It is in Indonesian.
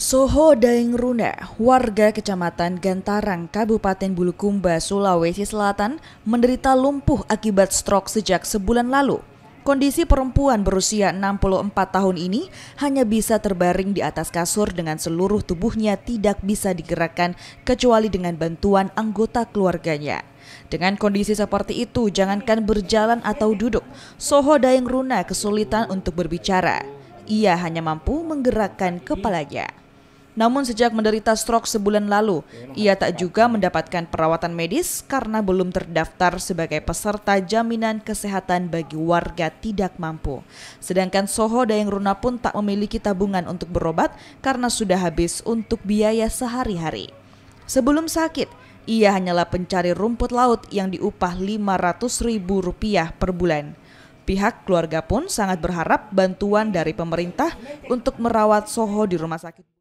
Soho Daeng Runa, warga kecamatan Gantarang, Kabupaten Bulukumba, Sulawesi Selatan, menderita lumpuh akibat strok sejak sebulan lalu. Kondisi perempuan berusia 64 tahun ini hanya bisa terbaring di atas kasur dengan seluruh tubuhnya tidak bisa digerakkan kecuali dengan bantuan anggota keluarganya. Dengan kondisi seperti itu, jangankan berjalan atau duduk, Soho Daeng Runa kesulitan untuk berbicara. Ia hanya mampu menggerakkan kepalanya. Namun sejak menderita stroke sebulan lalu, ia tak juga mendapatkan perawatan medis karena belum terdaftar sebagai peserta jaminan kesehatan bagi warga tidak mampu. Sedangkan Soho Dayang Runa pun tak memiliki tabungan untuk berobat karena sudah habis untuk biaya sehari-hari. Sebelum sakit, ia hanyalah pencari rumput laut yang diupah Rp500.000 per bulan. Pihak keluarga pun sangat berharap bantuan dari pemerintah untuk merawat Soho di rumah sakit.